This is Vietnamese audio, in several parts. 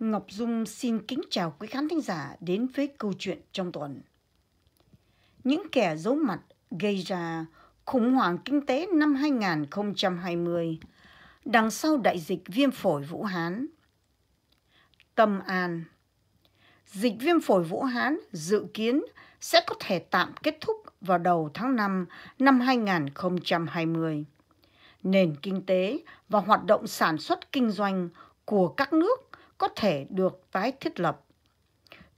Ngọc Dung xin kính chào quý khán thính giả đến với câu chuyện trong tuần. Những kẻ giấu mặt gây ra khủng hoảng kinh tế năm 2020 đằng sau đại dịch viêm phổi Vũ Hán. Tâm an Dịch viêm phổi Vũ Hán dự kiến sẽ có thể tạm kết thúc vào đầu tháng 5 năm 2020. Nền kinh tế và hoạt động sản xuất kinh doanh của các nước có thể được tái thiết lập.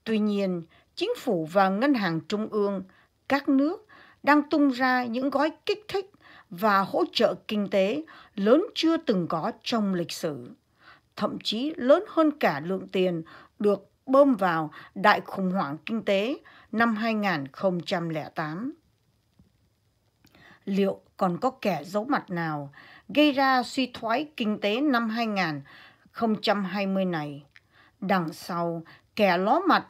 Tuy nhiên, chính phủ và ngân hàng trung ương các nước đang tung ra những gói kích thích và hỗ trợ kinh tế lớn chưa từng có trong lịch sử, thậm chí lớn hơn cả lượng tiền được bơm vào đại khủng hoảng kinh tế năm 2008. Liệu còn có kẻ giấu mặt nào gây ra suy thoái kinh tế năm 2008? 2020 này. Đằng sau kẻ ló mặt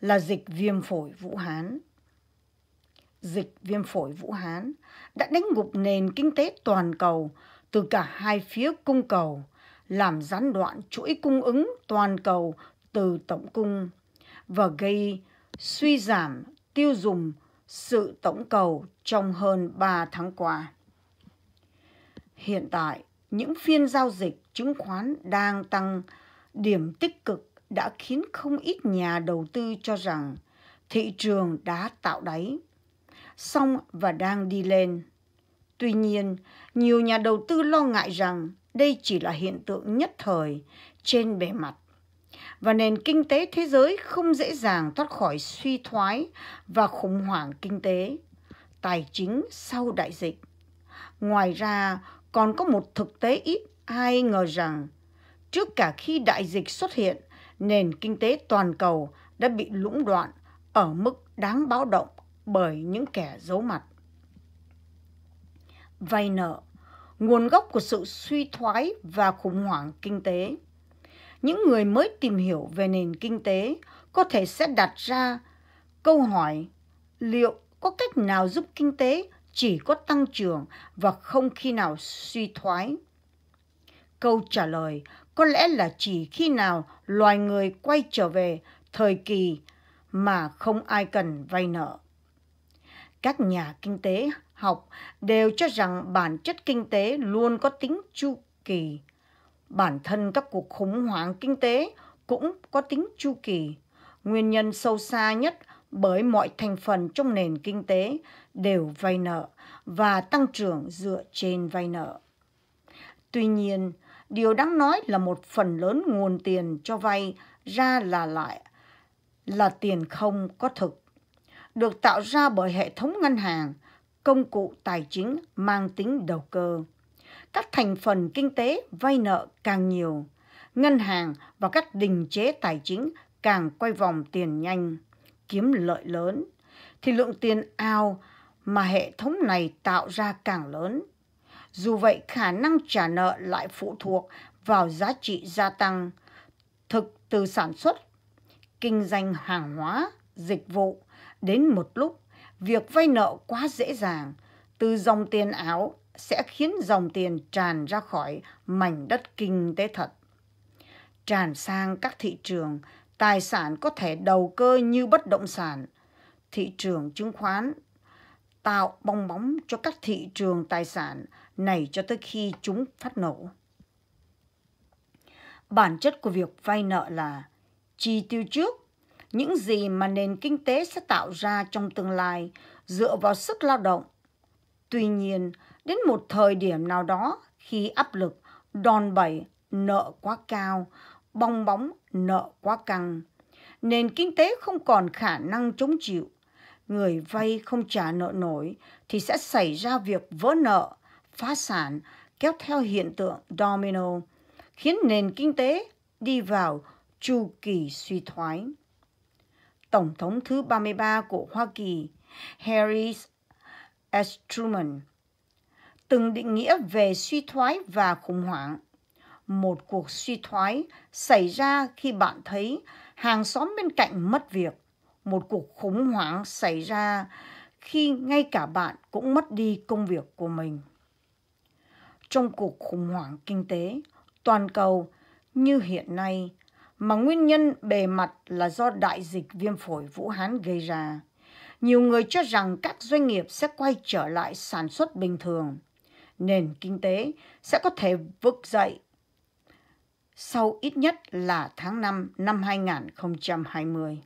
là dịch viêm phổi Vũ Hán. Dịch viêm phổi Vũ Hán đã đánh gục nền kinh tế toàn cầu từ cả hai phía cung cầu, làm gián đoạn chuỗi cung ứng toàn cầu từ tổng cung và gây suy giảm tiêu dùng sự tổng cầu trong hơn 3 tháng qua. Hiện tại, những phiên giao dịch chứng khoán đang tăng điểm tích cực đã khiến không ít nhà đầu tư cho rằng thị trường đã tạo đáy xong và đang đi lên tuy nhiên nhiều nhà đầu tư lo ngại rằng đây chỉ là hiện tượng nhất thời trên bề mặt và nền kinh tế thế giới không dễ dàng thoát khỏi suy thoái và khủng hoảng kinh tế tài chính sau đại dịch ngoài ra còn có một thực tế ít ai ngờ rằng trước cả khi đại dịch xuất hiện, nền kinh tế toàn cầu đã bị lũng đoạn ở mức đáng báo động bởi những kẻ giấu mặt. Vay nợ, nguồn gốc của sự suy thoái và khủng hoảng kinh tế. Những người mới tìm hiểu về nền kinh tế có thể sẽ đặt ra câu hỏi liệu có cách nào giúp kinh tế chỉ có tăng trưởng và không khi nào suy thoái. Câu trả lời có lẽ là chỉ khi nào loài người quay trở về thời kỳ mà không ai cần vay nợ. Các nhà kinh tế học đều cho rằng bản chất kinh tế luôn có tính chu kỳ. Bản thân các cuộc khủng hoảng kinh tế cũng có tính chu kỳ. Nguyên nhân sâu xa nhất bởi mọi thành phần trong nền kinh tế đều vay nợ và tăng trưởng dựa trên vay nợ. Tuy nhiên, điều đáng nói là một phần lớn nguồn tiền cho vay ra là lại là tiền không có thực, được tạo ra bởi hệ thống ngân hàng, công cụ tài chính mang tính đầu cơ. Các thành phần kinh tế vay nợ càng nhiều, ngân hàng và các đình chế tài chính càng quay vòng tiền nhanh kiếm lợi lớn, thì lượng tiền ao mà hệ thống này tạo ra càng lớn. Dù vậy, khả năng trả nợ lại phụ thuộc vào giá trị gia tăng thực từ sản xuất, kinh doanh hàng hóa, dịch vụ. Đến một lúc, việc vay nợ quá dễ dàng, từ dòng tiền ảo sẽ khiến dòng tiền tràn ra khỏi mảnh đất kinh tế thật tràn sang các thị trường tài sản có thể đầu cơ như bất động sản, thị trường chứng khoán, tạo bong bóng cho các thị trường tài sản này cho tới khi chúng phát nổ. Bản chất của việc vay nợ là chi tiêu trước, những gì mà nền kinh tế sẽ tạo ra trong tương lai dựa vào sức lao động. Tuy nhiên, đến một thời điểm nào đó khi áp lực đòn bẩy nợ quá cao bong bóng, nợ quá căng. Nền kinh tế không còn khả năng chống chịu. Người vay không trả nợ nổi thì sẽ xảy ra việc vỡ nợ, phá sản, kéo theo hiện tượng domino, khiến nền kinh tế đi vào chu kỳ suy thoái. Tổng thống thứ 33 của Hoa Kỳ, Harry S. Truman, từng định nghĩa về suy thoái và khủng hoảng một cuộc suy thoái xảy ra khi bạn thấy hàng xóm bên cạnh mất việc, một cuộc khủng hoảng xảy ra khi ngay cả bạn cũng mất đi công việc của mình. Trong cuộc khủng hoảng kinh tế toàn cầu như hiện nay mà nguyên nhân bề mặt là do đại dịch viêm phổi Vũ Hán gây ra, nhiều người cho rằng các doanh nghiệp sẽ quay trở lại sản xuất bình thường, nền kinh tế sẽ có thể vực dậy sau ít nhất là tháng 5 năm 2020.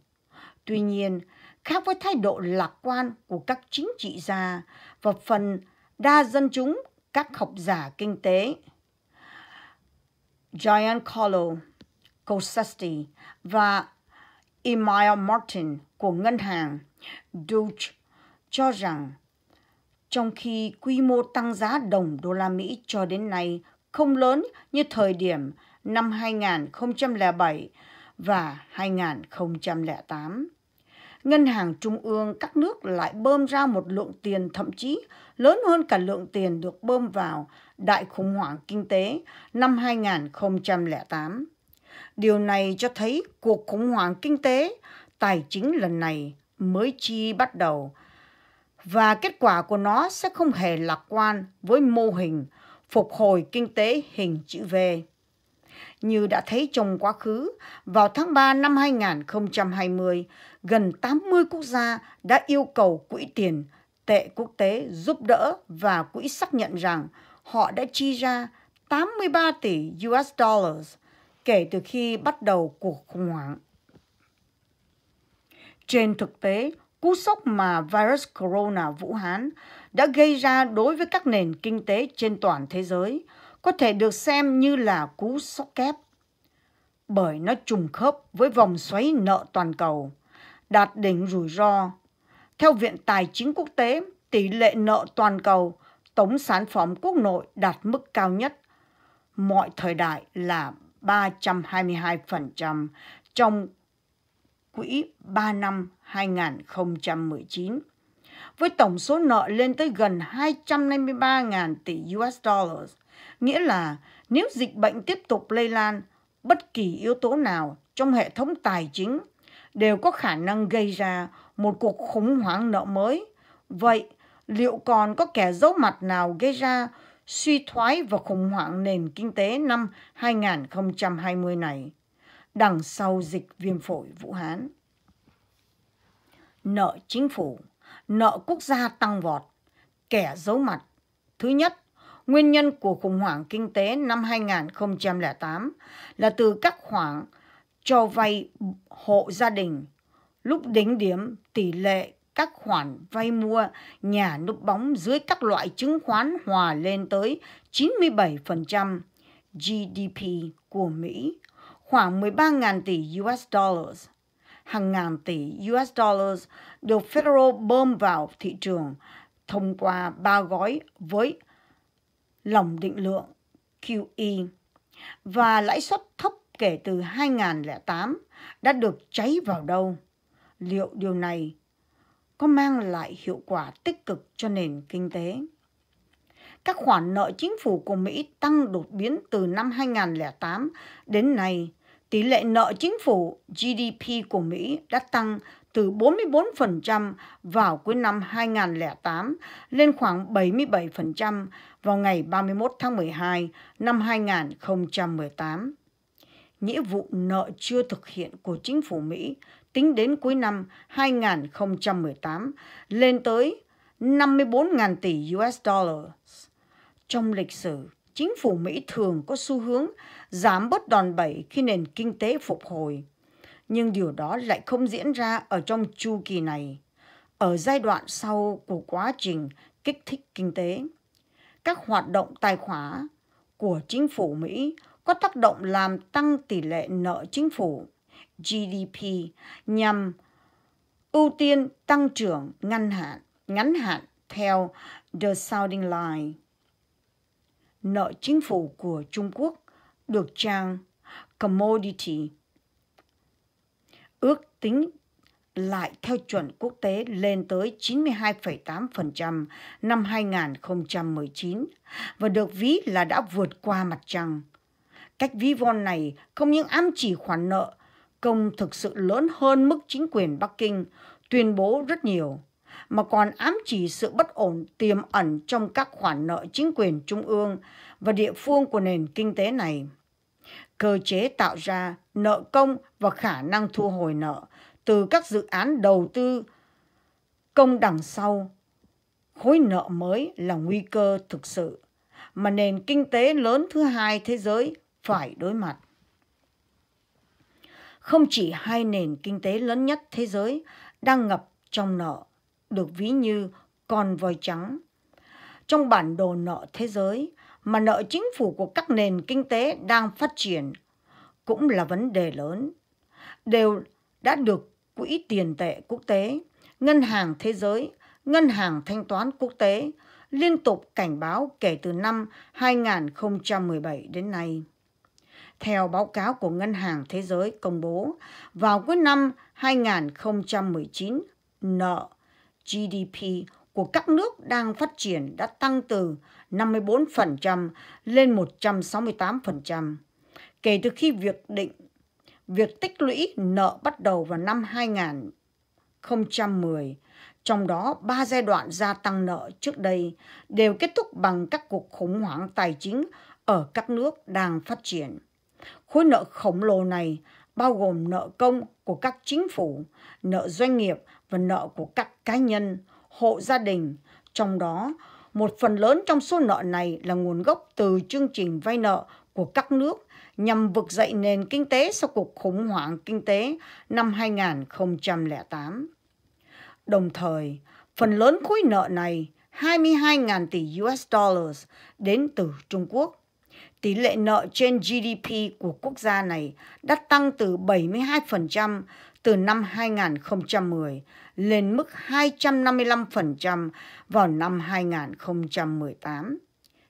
Tuy nhiên, khác với thái độ lạc quan của các chính trị gia và phần đa dân chúng các học giả kinh tế, Giancarlo Kosasti và Emile Martin của ngân hàng Deutsche cho rằng trong khi quy mô tăng giá đồng đô la Mỹ cho đến nay không lớn như thời điểm năm 2007 và 2008. Ngân hàng Trung ương các nước lại bơm ra một lượng tiền thậm chí lớn hơn cả lượng tiền được bơm vào đại khủng hoảng kinh tế năm 2008. Điều này cho thấy cuộc khủng hoảng kinh tế tài chính lần này mới chi bắt đầu và kết quả của nó sẽ không hề lạc quan với mô hình phục hồi kinh tế hình chữ V. Như đã thấy trong quá khứ, vào tháng 3 năm 2020, gần 80 quốc gia đã yêu cầu quỹ tiền tệ quốc tế giúp đỡ và quỹ xác nhận rằng họ đã chi ra 83 tỷ US dollars kể từ khi bắt đầu cuộc khủng hoảng. Trên thực tế, cú sốc mà virus corona Vũ Hán đã gây ra đối với các nền kinh tế trên toàn thế giới – có thể được xem như là cú sốc kép bởi nó trùng khớp với vòng xoáy nợ toàn cầu, đạt đỉnh rủi ro. Theo Viện Tài chính Quốc tế, tỷ lệ nợ toàn cầu tổng sản phẩm quốc nội đạt mức cao nhất mọi thời đại là 322% trong quỹ 3 năm 2019 với tổng số nợ lên tới gần 253.000 tỷ US dollars nghĩa là nếu dịch bệnh tiếp tục lây lan, bất kỳ yếu tố nào trong hệ thống tài chính đều có khả năng gây ra một cuộc khủng hoảng nợ mới. Vậy, liệu còn có kẻ giấu mặt nào gây ra suy thoái và khủng hoảng nền kinh tế năm 2020 này, đằng sau dịch viêm phổi Vũ Hán? Nợ chính phủ, nợ quốc gia tăng vọt, kẻ giấu mặt. Thứ nhất, Nguyên nhân của khủng hoảng kinh tế năm 2008 là từ các khoản cho vay hộ gia đình. Lúc đỉnh điểm, tỷ lệ các khoản vay mua nhà núp bóng dưới các loại chứng khoán hòa lên tới 97% GDP của Mỹ, khoảng 13.000 tỷ US dollars. Hàng ngàn tỷ US dollars được Federal bơm vào thị trường thông qua ba gói với lỏng định lượng QE và lãi suất thấp kể từ 2008 đã được cháy vào đâu? Liệu điều này có mang lại hiệu quả tích cực cho nền kinh tế? Các khoản nợ chính phủ của Mỹ tăng đột biến từ năm 2008 đến nay tỷ lệ nợ chính phủ GDP của Mỹ đã tăng từ 44% vào cuối năm 2008 lên khoảng 77% vào ngày 31 tháng 12 năm 2018. Nghĩa vụ nợ chưa thực hiện của chính phủ Mỹ tính đến cuối năm 2018 lên tới 54.000 tỷ US dollars. Trong lịch sử, chính phủ Mỹ thường có xu hướng giảm bớt đòn bẩy khi nền kinh tế phục hồi – nhưng điều đó lại không diễn ra ở trong chu kỳ này, ở giai đoạn sau của quá trình kích thích kinh tế. Các hoạt động tài khóa của chính phủ Mỹ có tác động làm tăng tỷ lệ nợ chính phủ GDP nhằm ưu tiên tăng trưởng ngắn hạn, ngắn hạn theo The Sounding Line. Nợ chính phủ của Trung Quốc được trang Commodity ước tính lại theo chuẩn quốc tế lên tới 92,8% năm 2019 và được ví là đã vượt qua mặt trăng. Cách ví von này không những ám chỉ khoản nợ công thực sự lớn hơn mức chính quyền Bắc Kinh tuyên bố rất nhiều, mà còn ám chỉ sự bất ổn tiềm ẩn trong các khoản nợ chính quyền trung ương và địa phương của nền kinh tế này cơ chế tạo ra nợ công và khả năng thu hồi nợ từ các dự án đầu tư công đằng sau khối nợ mới là nguy cơ thực sự mà nền kinh tế lớn thứ hai thế giới phải đối mặt. Không chỉ hai nền kinh tế lớn nhất thế giới đang ngập trong nợ, được ví như con voi trắng. Trong bản đồ nợ thế giới, mà nợ chính phủ của các nền kinh tế đang phát triển cũng là vấn đề lớn, đều đã được Quỹ tiền tệ quốc tế, Ngân hàng Thế giới, Ngân hàng Thanh toán quốc tế liên tục cảnh báo kể từ năm 2017 đến nay. Theo báo cáo của Ngân hàng Thế giới công bố, vào cuối năm 2019, nợ GDP của các nước đang phát triển đã tăng từ 54% lên 168%. Kể từ khi việc định, việc tích lũy nợ bắt đầu vào năm 2010, trong đó ba giai đoạn gia tăng nợ trước đây đều kết thúc bằng các cuộc khủng hoảng tài chính ở các nước đang phát triển. Khối nợ khổng lồ này bao gồm nợ công của các chính phủ, nợ doanh nghiệp và nợ của các cá nhân, hộ gia đình, trong đó một phần lớn trong số nợ này là nguồn gốc từ chương trình vay nợ của các nước nhằm vực dậy nền kinh tế sau cuộc khủng hoảng kinh tế năm 2008. Đồng thời, phần lớn khối nợ này, 22.000 tỷ US dollars, đến từ Trung Quốc. Tỷ lệ nợ trên GDP của quốc gia này đã tăng từ 72% từ năm 2010 lên mức 255% vào năm 2018.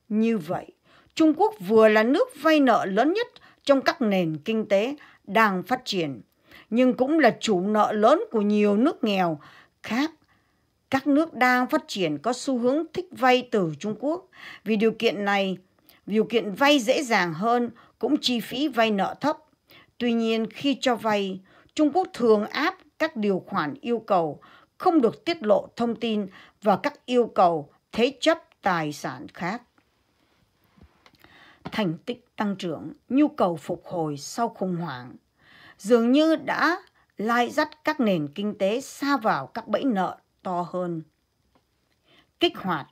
Như vậy, Trung Quốc vừa là nước vay nợ lớn nhất trong các nền kinh tế đang phát triển, nhưng cũng là chủ nợ lớn của nhiều nước nghèo khác. Các nước đang phát triển có xu hướng thích vay từ Trung Quốc vì điều kiện này, điều kiện vay dễ dàng hơn cũng chi phí vay nợ thấp. Tuy nhiên khi cho vay, Trung Quốc thường áp các điều khoản yêu cầu không được tiết lộ thông tin và các yêu cầu thế chấp tài sản khác. Thành tích tăng trưởng, nhu cầu phục hồi sau khủng hoảng dường như đã lai dắt các nền kinh tế xa vào các bẫy nợ to hơn. Kích hoạt,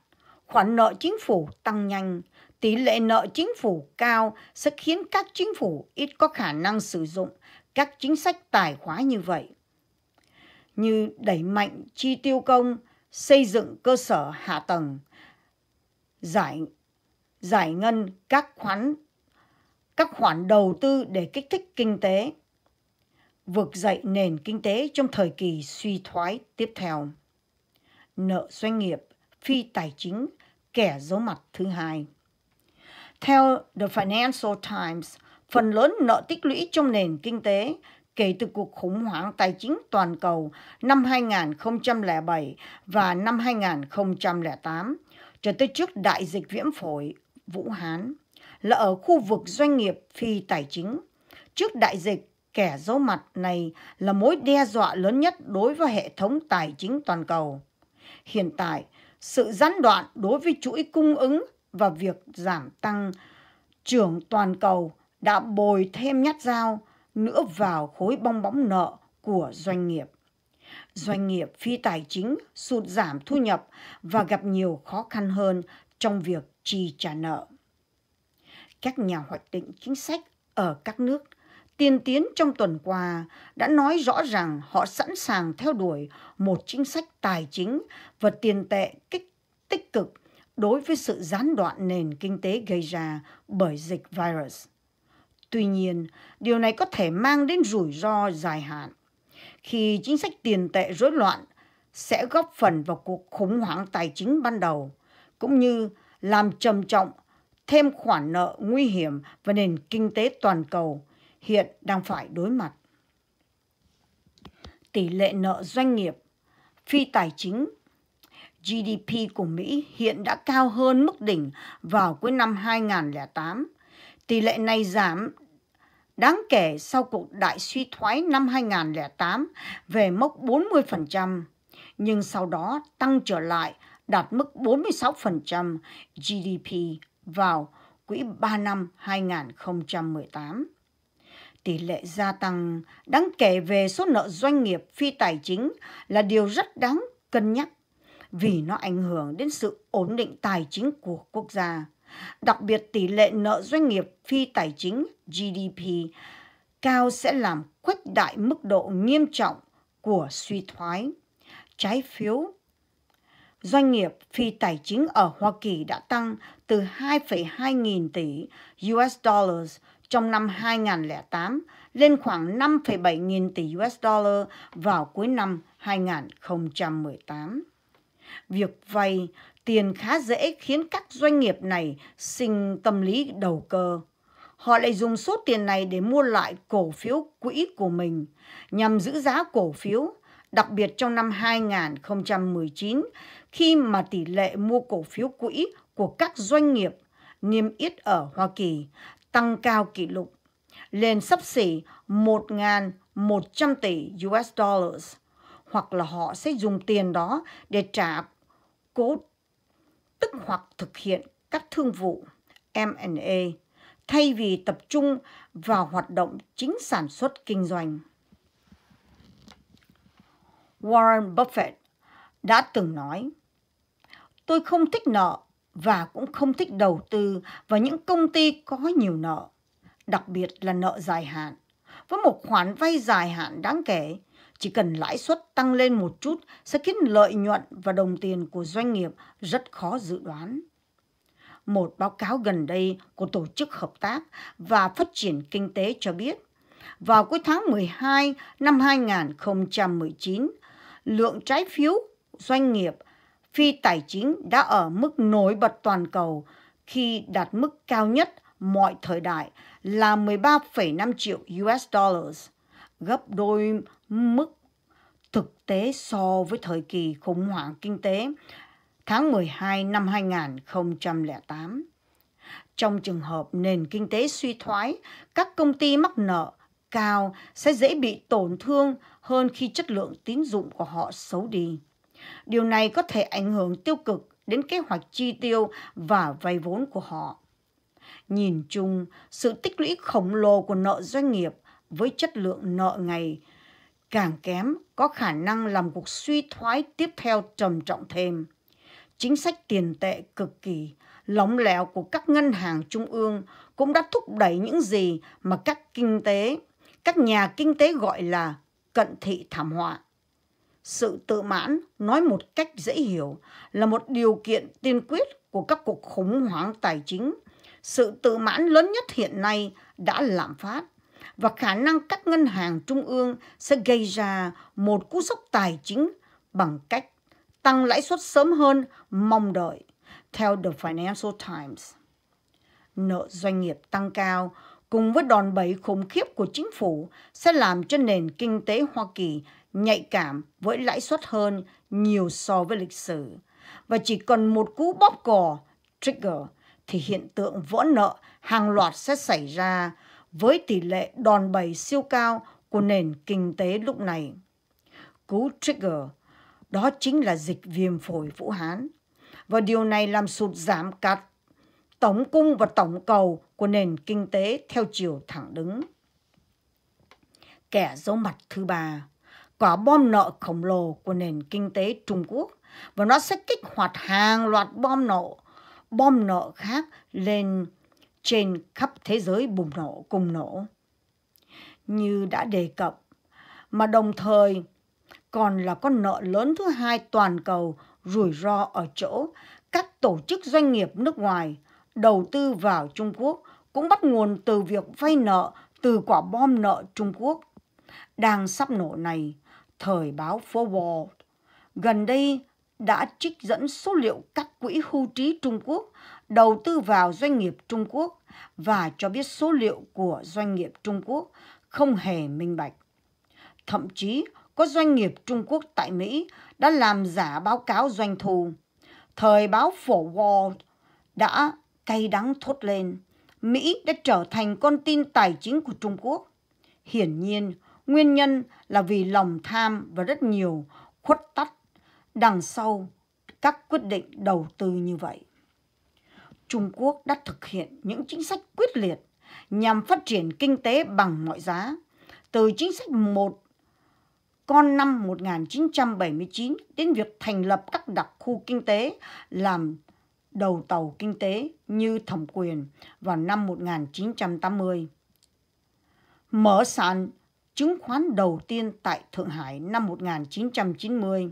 khoản nợ chính phủ tăng nhanh, tỷ lệ nợ chính phủ cao sẽ khiến các chính phủ ít có khả năng sử dụng các chính sách tài khóa như vậy như đẩy mạnh chi tiêu công, xây dựng cơ sở hạ tầng, giải giải ngân các khoản các khoản đầu tư để kích thích kinh tế, vực dậy nền kinh tế trong thời kỳ suy thoái tiếp theo. Nợ doanh nghiệp phi tài chính kẻ giấu mặt thứ hai. Theo The Financial Times, phần lớn nợ tích lũy trong nền kinh tế kể từ cuộc khủng hoảng tài chính toàn cầu năm 2007 và năm 2008 cho tới trước đại dịch viễn phổi Vũ Hán là ở khu vực doanh nghiệp phi tài chính. Trước đại dịch, kẻ giấu mặt này là mối đe dọa lớn nhất đối với hệ thống tài chính toàn cầu. Hiện tại, sự gián đoạn đối với chuỗi cung ứng và việc giảm tăng trưởng toàn cầu đã bồi thêm nhát dao nữa vào khối bong bóng nợ của doanh nghiệp. Doanh nghiệp phi tài chính sụt giảm thu nhập và gặp nhiều khó khăn hơn trong việc chi trả nợ. Các nhà hoạch định chính sách ở các nước tiên tiến trong tuần qua đã nói rõ rằng họ sẵn sàng theo đuổi một chính sách tài chính và tiền tệ kích tích cực đối với sự gián đoạn nền kinh tế gây ra bởi dịch virus. Tuy nhiên, điều này có thể mang đến rủi ro dài hạn khi chính sách tiền tệ rối loạn sẽ góp phần vào cuộc khủng hoảng tài chính ban đầu cũng như làm trầm trọng thêm khoản nợ nguy hiểm và nền kinh tế toàn cầu hiện đang phải đối mặt. Tỷ lệ nợ doanh nghiệp phi tài chính GDP của Mỹ hiện đã cao hơn mức đỉnh vào cuối năm 2008 Tỷ lệ này giảm đáng kể sau cuộc đại suy thoái năm 2008 về mốc 40%, nhưng sau đó tăng trở lại đạt mức 46% GDP vào quỹ 3 năm 2018. Tỷ lệ gia tăng đáng kể về số nợ doanh nghiệp phi tài chính là điều rất đáng cân nhắc vì nó ảnh hưởng đến sự ổn định tài chính của quốc gia Đặc biệt tỷ lệ nợ doanh nghiệp phi tài chính GDP cao sẽ làm khuếch đại mức độ nghiêm trọng của suy thoái. Trái phiếu doanh nghiệp phi tài chính ở Hoa Kỳ đã tăng từ 2,2 nghìn tỷ US dollars trong năm 2008 lên khoảng 5,7 nghìn tỷ US dollar vào cuối năm 2018. Việc vay tiền khá dễ khiến các doanh nghiệp này sinh tâm lý đầu cơ. Họ lại dùng số tiền này để mua lại cổ phiếu quỹ của mình nhằm giữ giá cổ phiếu, đặc biệt trong năm 2019 khi mà tỷ lệ mua cổ phiếu quỹ của các doanh nghiệp niêm yết ở Hoa Kỳ tăng cao kỷ lục lên sắp xỉ 1.100 tỷ US dollars hoặc là họ sẽ dùng tiền đó để trả cố tức hoặc thực hiện các thương vụ M&A thay vì tập trung vào hoạt động chính sản xuất kinh doanh. Warren Buffett đã từng nói, tôi không thích nợ và cũng không thích đầu tư vào những công ty có nhiều nợ, đặc biệt là nợ dài hạn. Với một khoản vay dài hạn đáng kể, chỉ cần lãi suất tăng lên một chút sẽ khiến lợi nhuận và đồng tiền của doanh nghiệp rất khó dự đoán. Một báo cáo gần đây của Tổ chức Hợp tác và Phát triển Kinh tế cho biết, vào cuối tháng 12 năm 2019, lượng trái phiếu doanh nghiệp phi tài chính đã ở mức nổi bật toàn cầu khi đạt mức cao nhất mọi thời đại là 13,5 triệu US dollars, gấp đôi mức thực tế so với thời kỳ khủng hoảng kinh tế tháng 12 năm 2008. Trong trường hợp nền kinh tế suy thoái, các công ty mắc nợ cao sẽ dễ bị tổn thương hơn khi chất lượng tín dụng của họ xấu đi. Điều này có thể ảnh hưởng tiêu cực đến kế hoạch chi tiêu và vay vốn của họ. Nhìn chung, sự tích lũy khổng lồ của nợ doanh nghiệp với chất lượng nợ ngày càng kém có khả năng làm cuộc suy thoái tiếp theo trầm trọng thêm. Chính sách tiền tệ cực kỳ lỏng lẻo của các ngân hàng trung ương cũng đã thúc đẩy những gì mà các kinh tế, các nhà kinh tế gọi là cận thị thảm họa. Sự tự mãn, nói một cách dễ hiểu, là một điều kiện tiên quyết của các cuộc khủng hoảng tài chính. Sự tự mãn lớn nhất hiện nay đã lạm phát và khả năng các ngân hàng trung ương sẽ gây ra một cú sốc tài chính bằng cách tăng lãi suất sớm hơn mong đợi, theo The Financial Times. Nợ doanh nghiệp tăng cao cùng với đòn bẩy khủng khiếp của chính phủ sẽ làm cho nền kinh tế Hoa Kỳ nhạy cảm với lãi suất hơn nhiều so với lịch sử. Và chỉ cần một cú bóp cò, trigger, thì hiện tượng vỡ nợ hàng loạt sẽ xảy ra với tỷ lệ đòn bẩy siêu cao của nền kinh tế lúc này. Cú trigger, đó chính là dịch viêm phổi Vũ Hán. Và điều này làm sụt giảm cả tổng cung và tổng cầu của nền kinh tế theo chiều thẳng đứng. Kẻ giấu mặt thứ ba, quả bom nợ khổng lồ của nền kinh tế Trung Quốc và nó sẽ kích hoạt hàng loạt bom nợ, bom nợ khác lên trên khắp thế giới bùng nổ cùng nổ. Như đã đề cập, mà đồng thời còn là con nợ lớn thứ hai toàn cầu rủi ro ở chỗ các tổ chức doanh nghiệp nước ngoài đầu tư vào Trung Quốc cũng bắt nguồn từ việc vay nợ từ quả bom nợ Trung Quốc đang sắp nổ này. Thời báo Forward gần đây đã trích dẫn số liệu các quỹ hưu trí Trung Quốc đầu tư vào doanh nghiệp Trung Quốc và cho biết số liệu của doanh nghiệp Trung Quốc không hề minh bạch. Thậm chí có doanh nghiệp Trung Quốc tại Mỹ đã làm giả báo cáo doanh thu. Thời báo phổ Wall đã cay đắng thốt lên. Mỹ đã trở thành con tin tài chính của Trung Quốc. Hiển nhiên, nguyên nhân là vì lòng tham và rất nhiều khuất tắt đằng sau các quyết định đầu tư như vậy. Trung Quốc đã thực hiện những chính sách quyết liệt nhằm phát triển kinh tế bằng mọi giá. Từ chính sách một con năm 1979 đến việc thành lập các đặc khu kinh tế làm đầu tàu kinh tế như thẩm quyền vào năm 1980. Mở sàn chứng khoán đầu tiên tại Thượng Hải năm 1990,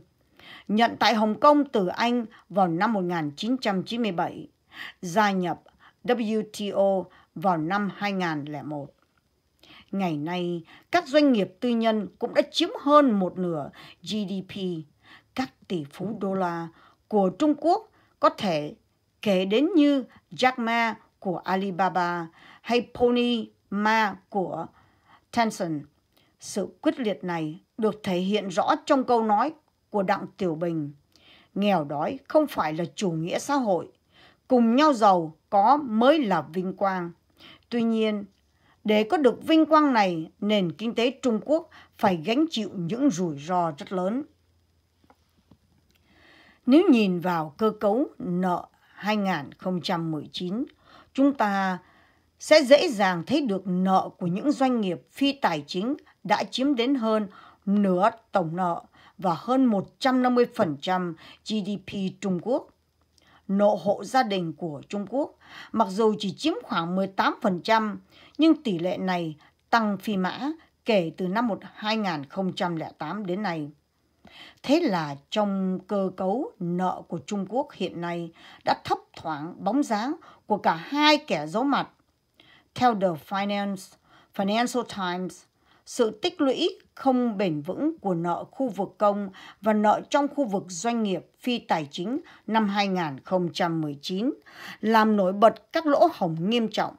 nhận tại Hồng Kông từ Anh vào năm 1997 gia nhập WTO vào năm 2001. Ngày nay, các doanh nghiệp tư nhân cũng đã chiếm hơn một nửa GDP, các tỷ phú đô la của Trung Quốc có thể kể đến như Jack Ma của Alibaba hay Pony Ma của Tencent. Sự quyết liệt này được thể hiện rõ trong câu nói của Đặng Tiểu Bình. Nghèo đói không phải là chủ nghĩa xã hội, cùng nhau giàu có mới là vinh quang. Tuy nhiên, để có được vinh quang này, nền kinh tế Trung Quốc phải gánh chịu những rủi ro rất lớn. Nếu nhìn vào cơ cấu nợ 2019, chúng ta sẽ dễ dàng thấy được nợ của những doanh nghiệp phi tài chính đã chiếm đến hơn nửa tổng nợ và hơn 150% GDP Trung Quốc nộ hộ gia đình của Trung Quốc, mặc dù chỉ chiếm khoảng 18%, nhưng tỷ lệ này tăng phi mã kể từ năm 2008 đến nay. Thế là trong cơ cấu nợ của Trung Quốc hiện nay đã thấp thoáng bóng dáng của cả hai kẻ giấu mặt. Theo The Finance, Financial Times, sự tích lũy không bền vững của nợ khu vực công và nợ trong khu vực doanh nghiệp phi tài chính năm 2019, làm nổi bật các lỗ hổng nghiêm trọng.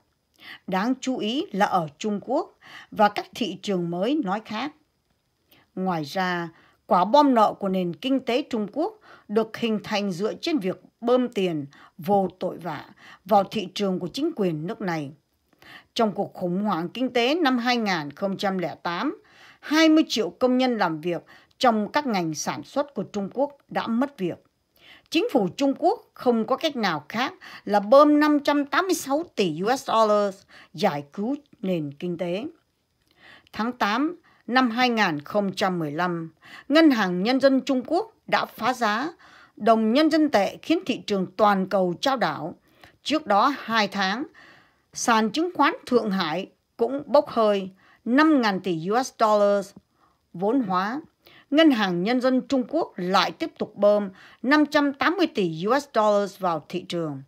Đáng chú ý là ở Trung Quốc và các thị trường mới nói khác. Ngoài ra, quả bom nợ của nền kinh tế Trung Quốc được hình thành dựa trên việc bơm tiền vô tội vạ vào thị trường của chính quyền nước này. Trong cuộc khủng hoảng kinh tế năm 2008, 20 triệu công nhân làm việc trong các ngành sản xuất của Trung Quốc đã mất việc. Chính phủ Trung Quốc không có cách nào khác là bơm 586 tỷ US dollars giải cứu nền kinh tế. Tháng 8 năm 2015, Ngân hàng Nhân dân Trung Quốc đã phá giá đồng nhân dân tệ khiến thị trường toàn cầu trao đảo. Trước đó 2 tháng, sàn chứng khoán Thượng Hải cũng bốc hơi 5.000 tỷ US dollars vốn hóa. Ngân hàng Nhân dân Trung Quốc lại tiếp tục bơm 580 tỷ US dollars vào thị trường.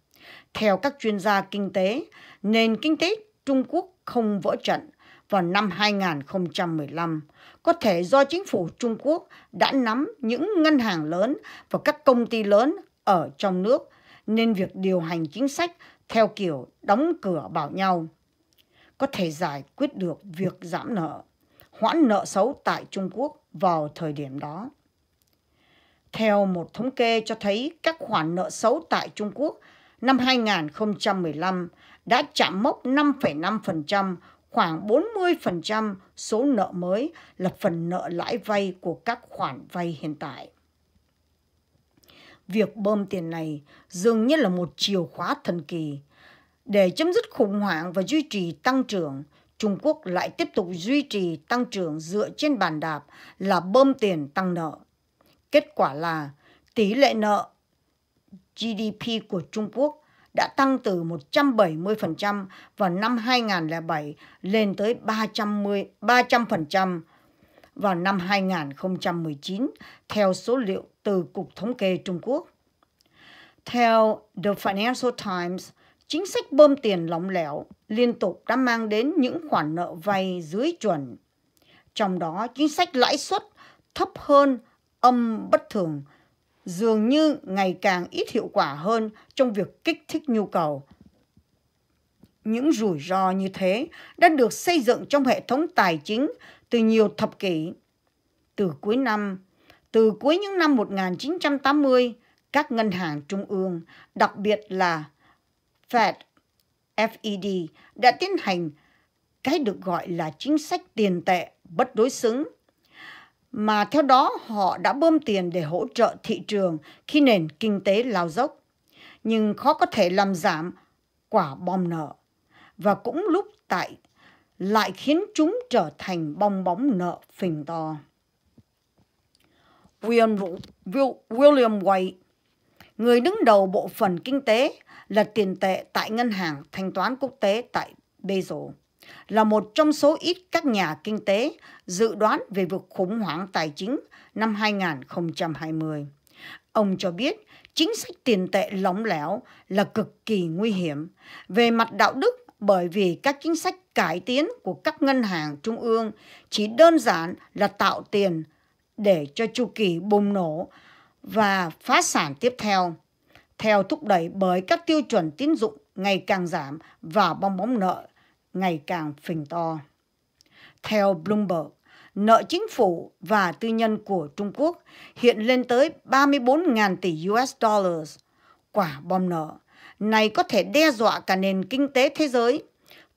Theo các chuyên gia kinh tế, nền kinh tế Trung Quốc không vỡ trận vào năm 2015, có thể do chính phủ Trung Quốc đã nắm những ngân hàng lớn và các công ty lớn ở trong nước, nên việc điều hành chính sách theo kiểu đóng cửa bảo nhau, có thể giải quyết được việc giảm nợ, hoãn nợ xấu tại Trung Quốc vào thời điểm đó. Theo một thống kê cho thấy các khoản nợ xấu tại Trung Quốc năm 2015 đã chạm mốc 5,5%, khoảng 40% số nợ mới là phần nợ lãi vay của các khoản vay hiện tại. Việc bơm tiền này dường như là một chìa khóa thần kỳ. Để chấm dứt khủng hoảng và duy trì tăng trưởng, Trung Quốc lại tiếp tục duy trì tăng trưởng dựa trên bàn đạp là bơm tiền tăng nợ. Kết quả là tỷ lệ nợ GDP của Trung Quốc đã tăng từ 170% vào năm 2007 lên tới 310, 300% vào năm 2019 theo số liệu từ Cục Thống kê Trung Quốc. Theo The Financial Times, chính sách bơm tiền lỏng lẻo liên tục đã mang đến những khoản nợ vay dưới chuẩn. Trong đó, chính sách lãi suất thấp hơn âm bất thường dường như ngày càng ít hiệu quả hơn trong việc kích thích nhu cầu. Những rủi ro như thế đã được xây dựng trong hệ thống tài chính từ nhiều thập kỷ. Từ cuối năm, từ cuối những năm 1980, các ngân hàng trung ương, đặc biệt là Fed, FED, đã tiến hành cái được gọi là chính sách tiền tệ bất đối xứng mà theo đó họ đã bơm tiền để hỗ trợ thị trường khi nền kinh tế lao dốc nhưng khó có thể làm giảm quả bom nợ và cũng lúc tại lại khiến chúng trở thành bong bóng nợ phình to. William, William White, người đứng đầu bộ phận kinh tế là tiền tệ tại Ngân hàng Thanh toán Quốc tế tại Basel, là một trong số ít các nhà kinh tế dự đoán về việc khủng hoảng tài chính năm 2020. Ông cho biết chính sách tiền tệ lỏng lẻo là cực kỳ nguy hiểm về mặt đạo đức bởi vì các chính sách cải tiến của các ngân hàng trung ương chỉ đơn giản là tạo tiền để cho chu kỳ bùng nổ và phá sản tiếp theo, theo thúc đẩy bởi các tiêu chuẩn tín dụng ngày càng giảm và bong bóng nợ ngày càng phình to. Theo Bloomberg, nợ chính phủ và tư nhân của Trung Quốc hiện lên tới 34.000 tỷ US dollars. Quả bom nợ này có thể đe dọa cả nền kinh tế thế giới.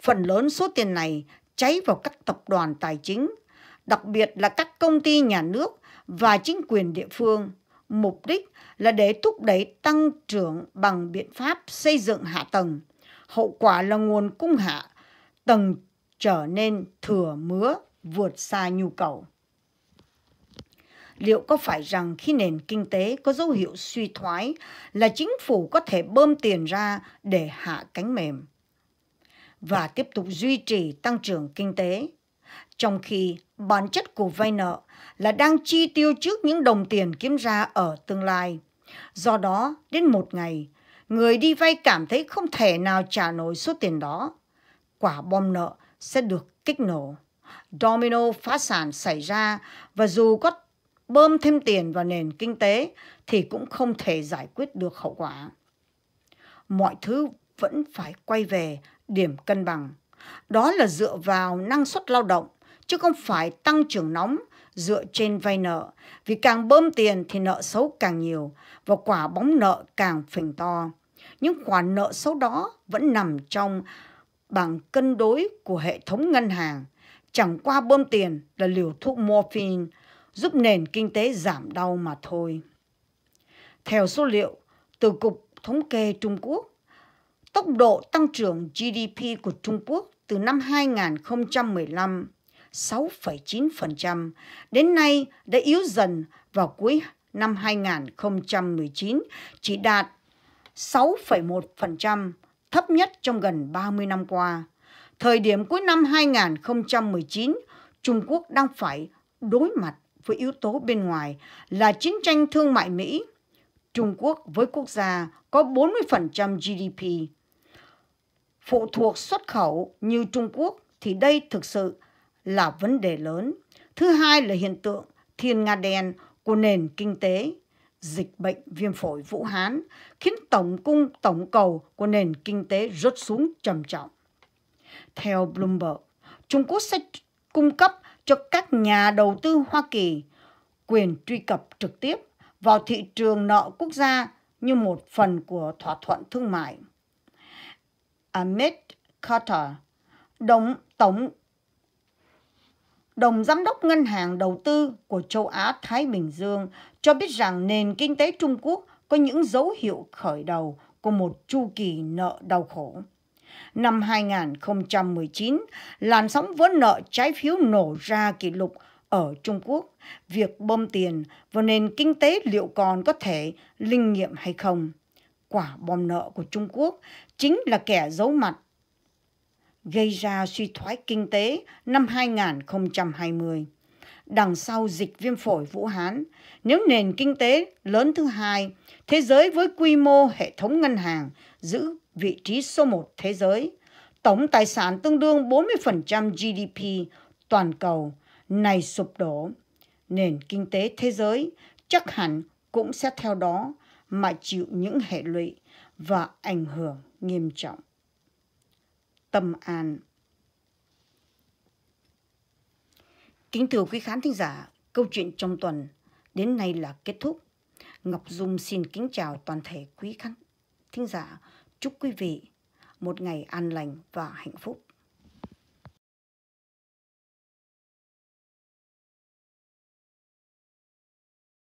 Phần lớn số tiền này cháy vào các tập đoàn tài chính, đặc biệt là các công ty nhà nước và chính quyền địa phương. Mục đích là để thúc đẩy tăng trưởng bằng biện pháp xây dựng hạ tầng. Hậu quả là nguồn cung hạ tầng trở nên thừa mứa vượt xa nhu cầu liệu có phải rằng khi nền kinh tế có dấu hiệu suy thoái là chính phủ có thể bơm tiền ra để hạ cánh mềm và tiếp tục duy trì tăng trưởng kinh tế trong khi bản chất của vay nợ là đang chi tiêu trước những đồng tiền kiếm ra ở tương lai do đó đến một ngày người đi vay cảm thấy không thể nào trả nổi số tiền đó quả bom nợ sẽ được kích nổ domino phá sản xảy ra và dù có bơm thêm tiền vào nền kinh tế thì cũng không thể giải quyết được hậu quả. Mọi thứ vẫn phải quay về điểm cân bằng. Đó là dựa vào năng suất lao động, chứ không phải tăng trưởng nóng dựa trên vay nợ. Vì càng bơm tiền thì nợ xấu càng nhiều và quả bóng nợ càng phình to. Những khoản nợ xấu đó vẫn nằm trong bảng cân đối của hệ thống ngân hàng. Chẳng qua bơm tiền là liều thuốc morphine giúp nền kinh tế giảm đau mà thôi. Theo số liệu từ Cục Thống kê Trung Quốc, tốc độ tăng trưởng GDP của Trung Quốc từ năm 2015 6,9% đến nay đã yếu dần vào cuối năm 2019 chỉ đạt 6,1%, thấp nhất trong gần 30 năm qua. Thời điểm cuối năm 2019, Trung Quốc đang phải đối mặt với yếu tố bên ngoài là chiến tranh thương mại Mỹ. Trung Quốc với quốc gia có 40% GDP. Phụ thuộc xuất khẩu như Trung Quốc thì đây thực sự là vấn đề lớn. Thứ hai là hiện tượng thiên nga đen của nền kinh tế. Dịch bệnh viêm phổi Vũ Hán khiến tổng cung tổng cầu của nền kinh tế rớt xuống trầm trọng. Theo Bloomberg, Trung Quốc sẽ cung cấp cho các nhà đầu tư Hoa Kỳ quyền truy cập trực tiếp vào thị trường nợ quốc gia như một phần của thỏa thuận thương mại. Amit Carter, đồng tổng đồng giám đốc ngân hàng đầu tư của châu Á Thái Bình Dương cho biết rằng nền kinh tế Trung Quốc có những dấu hiệu khởi đầu của một chu kỳ nợ đau khổ. Năm 2019, làn sóng vỡ nợ trái phiếu nổ ra kỷ lục ở Trung Quốc. Việc bơm tiền vào nền kinh tế liệu còn có thể linh nghiệm hay không? Quả bom nợ của Trung Quốc chính là kẻ giấu mặt gây ra suy thoái kinh tế năm 2020. Đằng sau dịch viêm phổi Vũ Hán, nếu nền kinh tế lớn thứ hai thế giới với quy mô hệ thống ngân hàng giữ vị trí số 1 thế giới, tổng tài sản tương đương 40% GDP toàn cầu này sụp đổ, nền kinh tế thế giới chắc hẳn cũng sẽ theo đó mà chịu những hệ lụy và ảnh hưởng nghiêm trọng. Tâm an Kính thưa quý khán thính giả, câu chuyện trong tuần đến nay là kết thúc. Ngọc Dung xin kính chào toàn thể quý khán thính giả Chúc quý vị một ngày an lành và hạnh phúc.